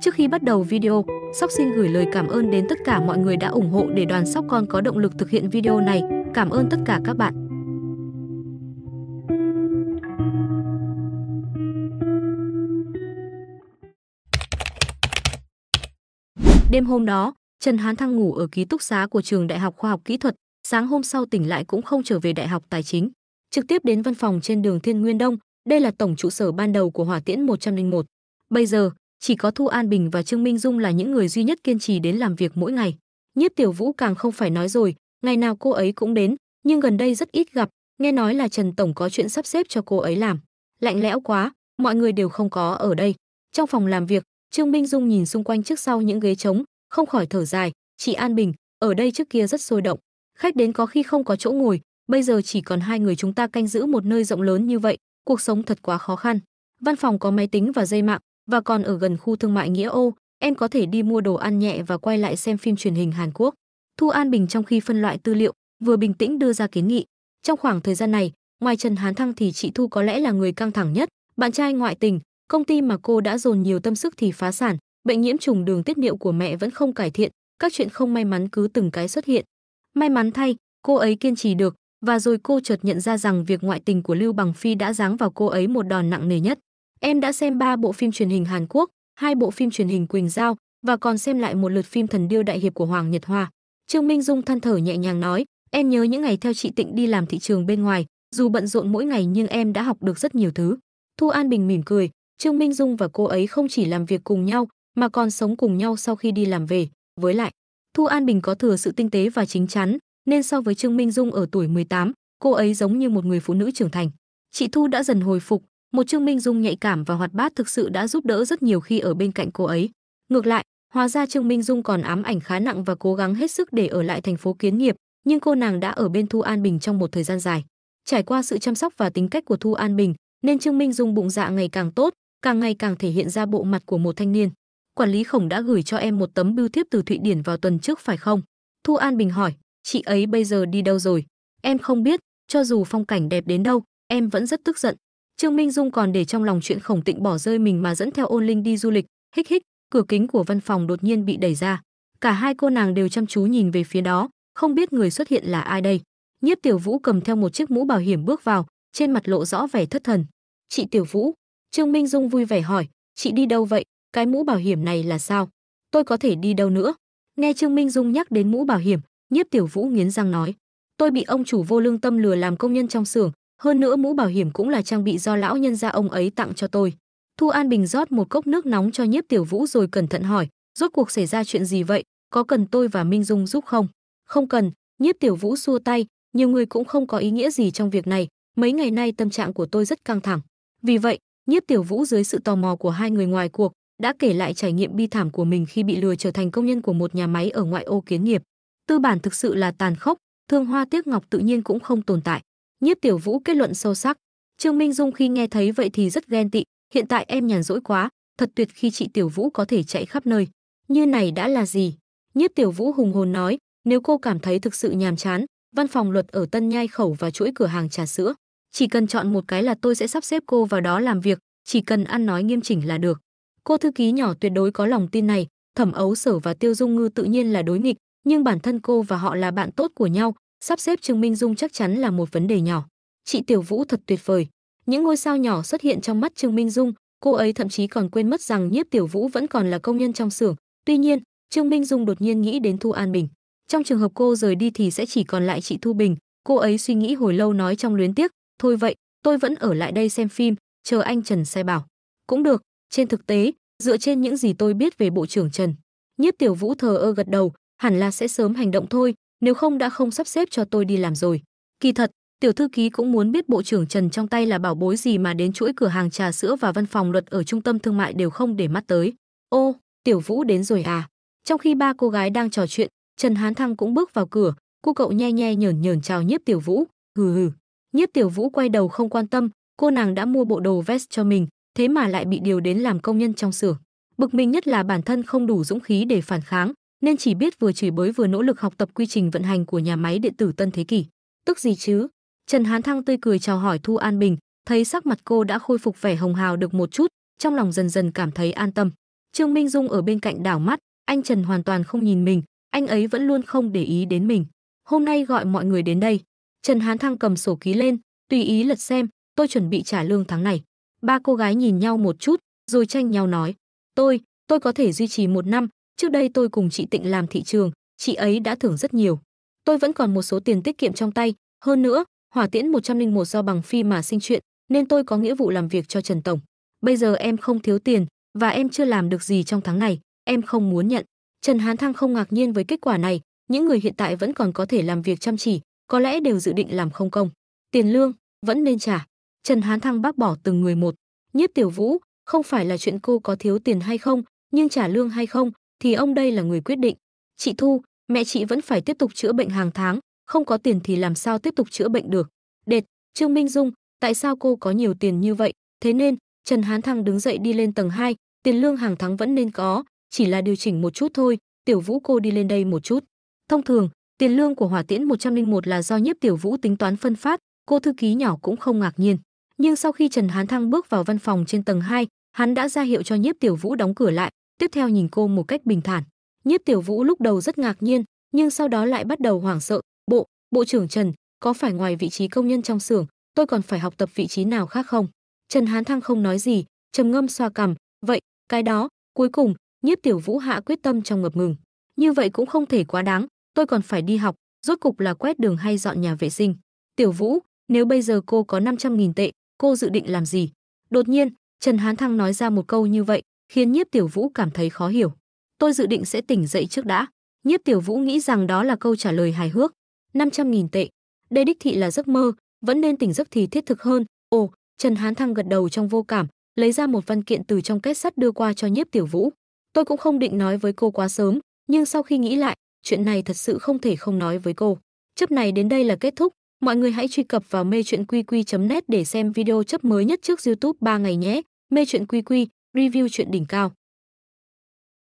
Trước khi bắt đầu video, Sóc xin gửi lời cảm ơn đến tất cả mọi người đã ủng hộ để đoàn Sóc Con có động lực thực hiện video này. Cảm ơn tất cả các bạn. Đêm hôm đó, Trần Hán Thăng ngủ ở ký túc xá của trường Đại học Khoa học Kỹ thuật, sáng hôm sau tỉnh lại cũng không trở về Đại học Tài chính, trực tiếp đến văn phòng trên đường Thiên Nguyên Đông, đây là tổng trụ sở ban đầu của Hỏa Tiễn 101. Bây giờ, chỉ có Thu An Bình và Trương Minh Dung là những người duy nhất kiên trì đến làm việc mỗi ngày. Nhiếp Tiểu Vũ càng không phải nói rồi, ngày nào cô ấy cũng đến, nhưng gần đây rất ít gặp, nghe nói là Trần tổng có chuyện sắp xếp cho cô ấy làm. Lạnh lẽo quá, mọi người đều không có ở đây. Trong phòng làm việc, Trương Minh Dung nhìn xung quanh trước sau những ghế trống, không khỏi thở dài, "Chị An Bình, ở đây trước kia rất sôi động, khách đến có khi không có chỗ ngồi, bây giờ chỉ còn hai người chúng ta canh giữ một nơi rộng lớn như vậy, cuộc sống thật quá khó khăn." Văn phòng có máy tính và dây mạng, và còn ở gần khu thương mại Nghĩa ô em có thể đi mua đồ ăn nhẹ và quay lại xem phim truyền hình Hàn Quốc. Thu An Bình trong khi phân loại tư liệu, vừa bình tĩnh đưa ra kiến nghị. Trong khoảng thời gian này, ngoài Trần Hán Thăng thì chị Thu có lẽ là người căng thẳng nhất, bạn trai ngoại tình, công ty mà cô đã dồn nhiều tâm sức thì phá sản, bệnh nhiễm trùng đường tiết niệu của mẹ vẫn không cải thiện, các chuyện không may mắn cứ từng cái xuất hiện. May mắn thay, cô ấy kiên trì được, và rồi cô chợt nhận ra rằng việc ngoại tình của Lưu Bằng Phi đã giáng vào cô ấy một đòn nặng nề nhất. Em đã xem 3 bộ phim truyền hình Hàn Quốc, hai bộ phim truyền hình Quỳnh Giao và còn xem lại một lượt phim Thần Điêu Đại Hiệp của Hoàng Nhật Hoa. Trương Minh Dung than thở nhẹ nhàng nói, em nhớ những ngày theo chị Tịnh đi làm thị trường bên ngoài, dù bận rộn mỗi ngày nhưng em đã học được rất nhiều thứ. Thu An Bình mỉm cười, Trương Minh Dung và cô ấy không chỉ làm việc cùng nhau mà còn sống cùng nhau sau khi đi làm về. Với lại, Thu An Bình có thừa sự tinh tế và chính chắn, nên so với Trương Minh Dung ở tuổi 18, cô ấy giống như một người phụ nữ trưởng thành. Chị Thu đã dần hồi phục, một Trương Minh Dung nhạy cảm và hoạt bát thực sự đã giúp đỡ rất nhiều khi ở bên cạnh cô ấy. Ngược lại, hóa ra Trương Minh Dung còn ám ảnh khá nặng và cố gắng hết sức để ở lại thành phố Kiến Nghiệp, nhưng cô nàng đã ở bên Thu An Bình trong một thời gian dài. Trải qua sự chăm sóc và tính cách của Thu An Bình, nên Trương Minh Dung bụng dạ ngày càng tốt, càng ngày càng thể hiện ra bộ mặt của một thanh niên. Quản lý Khổng đã gửi cho em một tấm bưu thiếp từ Thụy Điển vào tuần trước phải không? Thu An Bình hỏi, chị ấy bây giờ đi đâu rồi? Em không biết, cho dù phong cảnh đẹp đến đâu, em vẫn rất tức giận. Trương Minh Dung còn để trong lòng chuyện Khổng Tịnh bỏ rơi mình mà dẫn theo Ôn Linh đi du lịch, hích hích, cửa kính của văn phòng đột nhiên bị đẩy ra. Cả hai cô nàng đều chăm chú nhìn về phía đó, không biết người xuất hiện là ai đây. Nhiếp Tiểu Vũ cầm theo một chiếc mũ bảo hiểm bước vào, trên mặt lộ rõ vẻ thất thần. "Chị Tiểu Vũ?" Trương Minh Dung vui vẻ hỏi, "Chị đi đâu vậy? Cái mũ bảo hiểm này là sao? Tôi có thể đi đâu nữa?" Nghe Trương Minh Dung nhắc đến mũ bảo hiểm, Nhiếp Tiểu Vũ nghiến răng nói, "Tôi bị ông chủ vô lương tâm lừa làm công nhân trong xưởng, hơn nữa mũ bảo hiểm cũng là trang bị do lão nhân gia ông ấy tặng cho tôi. Thu An Bình rót một cốc nước nóng cho Nhiếp Tiểu Vũ rồi cẩn thận hỏi, rốt cuộc xảy ra chuyện gì vậy, có cần tôi và Minh Dung giúp không? Không cần, Nhiếp Tiểu Vũ xua tay, nhiều người cũng không có ý nghĩa gì trong việc này, mấy ngày nay tâm trạng của tôi rất căng thẳng. Vì vậy, Nhiếp Tiểu Vũ dưới sự tò mò của hai người ngoài cuộc, đã kể lại trải nghiệm bi thảm của mình khi bị lừa trở thành công nhân của một nhà máy ở ngoại ô kiến nghiệp. Tư bản thực sự là tàn khốc, thương hoa tiếc ngọc tự nhiên cũng không tồn tại. Nhiếp Tiểu Vũ kết luận sâu sắc. Trương Minh Dung khi nghe thấy vậy thì rất ghen tị, hiện tại em nhàn rỗi quá, thật tuyệt khi chị Tiểu Vũ có thể chạy khắp nơi. Như này đã là gì? Nhiếp Tiểu Vũ hùng hồn nói, nếu cô cảm thấy thực sự nhàm chán, văn phòng luật ở Tân Nhai khẩu và chuỗi cửa hàng trà sữa, chỉ cần chọn một cái là tôi sẽ sắp xếp cô vào đó làm việc, chỉ cần ăn nói nghiêm chỉnh là được. Cô thư ký nhỏ tuyệt đối có lòng tin này, Thẩm Ấu Sở và Tiêu Dung Ngư tự nhiên là đối nghịch, nhưng bản thân cô và họ là bạn tốt của nhau, sắp xếp Trương Minh Dung chắc chắn là một vấn đề nhỏ. Chị Tiểu Vũ thật tuyệt vời. Những ngôi sao nhỏ xuất hiện trong mắt Trương Minh Dung, cô ấy thậm chí còn quên mất rằng Nhiếp Tiểu Vũ vẫn còn là công nhân trong xưởng. Tuy nhiên, Trương Minh Dung đột nhiên nghĩ đến Thu An Bình. Trong trường hợp cô rời đi thì sẽ chỉ còn lại chị Thu Bình. Cô ấy suy nghĩ hồi lâu nói trong luyến tiếc, thôi vậy, tôi vẫn ở lại đây xem phim, chờ anh Trần sai bảo. Cũng được, trên thực tế, dựa trên những gì tôi biết về Bộ trưởng Trần. Nhiếp Tiểu Vũ thờ ơ gật đầu, hẳn là sẽ sớm hành động thôi, nếu không đã không sắp xếp cho tôi đi làm rồi. Kỳ thật, tiểu thư ký cũng muốn biết bộ trưởng Trần trong tay là bảo bối gì mà đến chuỗi cửa hàng trà sữa và văn phòng luật ở trung tâm thương mại đều không để mắt tới. Ô, tiểu vũ đến rồi à? Trong khi ba cô gái đang trò chuyện, Trần Hán Thăng cũng bước vào cửa, cô cậu nhe nhe nhởn nhởn chào nhiếp tiểu vũ. Hừ hừ. Nhiếp tiểu vũ quay đầu không quan tâm, cô nàng đã mua bộ đồ vest cho mình, thế mà lại bị điều đến làm công nhân trong xưởng. Bực mình nhất là bản thân không đủ dũng khí để phản kháng, nên chỉ biết vừa chửi bới vừa nỗ lực học tập quy trình vận hành của nhà máy điện tử Tân Thế Kỷ. Tức gì chứ? Trần Hán Thăng tươi cười chào hỏi Thu An Bình, thấy sắc mặt cô đã khôi phục vẻ hồng hào được một chút, trong lòng dần dần cảm thấy an tâm. Trương Minh Dung ở bên cạnh đảo mắt, anh Trần hoàn toàn không nhìn mình, anh ấy vẫn luôn không để ý đến mình. Hôm nay gọi mọi người đến đây. Trần Hán Thăng cầm sổ ký lên, tùy ý lật xem, tôi chuẩn bị trả lương tháng này. Ba cô gái nhìn nhau một chút, rồi tranh nhau nói. Tôi, tôi có thể duy trì một năm, Trước đây tôi cùng chị Tịnh làm thị trường, chị ấy đã thưởng rất nhiều. Tôi vẫn còn một số tiền tiết kiệm trong tay, hơn nữa, hỏa tiễn 101 do bằng phi mà sinh chuyện, nên tôi có nghĩa vụ làm việc cho Trần Tổng. Bây giờ em không thiếu tiền và em chưa làm được gì trong tháng này, em không muốn nhận. Trần Hán Thăng không ngạc nhiên với kết quả này, những người hiện tại vẫn còn có thể làm việc chăm chỉ, có lẽ đều dự định làm không công. Tiền lương vẫn nên trả. Trần Hán Thăng bác bỏ từng người một. Nhiếp Tiểu Vũ, không phải là chuyện cô có thiếu tiền hay không, nhưng trả lương hay không, thì ông đây là người quyết định. Chị Thu, mẹ chị vẫn phải tiếp tục chữa bệnh hàng tháng, không có tiền thì làm sao tiếp tục chữa bệnh được. Đệt, Trương Minh Dung, tại sao cô có nhiều tiền như vậy? Thế nên, Trần Hán Thăng đứng dậy đi lên tầng 2, tiền lương hàng tháng vẫn nên có, chỉ là điều chỉnh một chút thôi, Tiểu Vũ cô đi lên đây một chút. Thông thường, tiền lương của Hỏa Tiễn 101 là do Nhiếp Tiểu Vũ tính toán phân phát, cô thư ký nhỏ cũng không ngạc nhiên. Nhưng sau khi Trần Hán Thăng bước vào văn phòng trên tầng 2, hắn đã ra hiệu cho Nhiếp Tiểu Vũ đóng cửa lại, tiếp theo nhìn cô một cách bình thản. Nhiếp Tiểu Vũ lúc đầu rất ngạc nhiên, nhưng sau đó lại bắt đầu hoảng sợ, "Bộ, bộ trưởng Trần, có phải ngoài vị trí công nhân trong xưởng, tôi còn phải học tập vị trí nào khác không?" Trần Hán Thăng không nói gì, trầm ngâm xoa cằm, "Vậy, cái đó, cuối cùng, Nhiếp Tiểu Vũ hạ quyết tâm trong ngập ngừng. Như vậy cũng không thể quá đáng, tôi còn phải đi học, rốt cục là quét đường hay dọn nhà vệ sinh. Tiểu Vũ, nếu bây giờ cô có 500.000 tệ, cô dự định làm gì? Đột nhiên, Trần Hán Thăng nói ra một câu như vậy, khiến nhiếp tiểu vũ cảm thấy khó hiểu tôi dự định sẽ tỉnh dậy trước đã nhiếp tiểu vũ nghĩ rằng đó là câu trả lời hài hước 500.000 tệ đây đích thị là giấc mơ vẫn nên tỉnh giấc thì thiết thực hơn ồ trần hán thăng gật đầu trong vô cảm lấy ra một văn kiện từ trong kết sắt đưa qua cho nhiếp tiểu vũ tôi cũng không định nói với cô quá sớm nhưng sau khi nghĩ lại chuyện này thật sự không thể không nói với cô chấp này đến đây là kết thúc mọi người hãy truy cập vào mê chuyện qq net để xem video chấp mới nhất trước youtube 3 ngày nhé mê chuyện qq Review chuyện đỉnh cao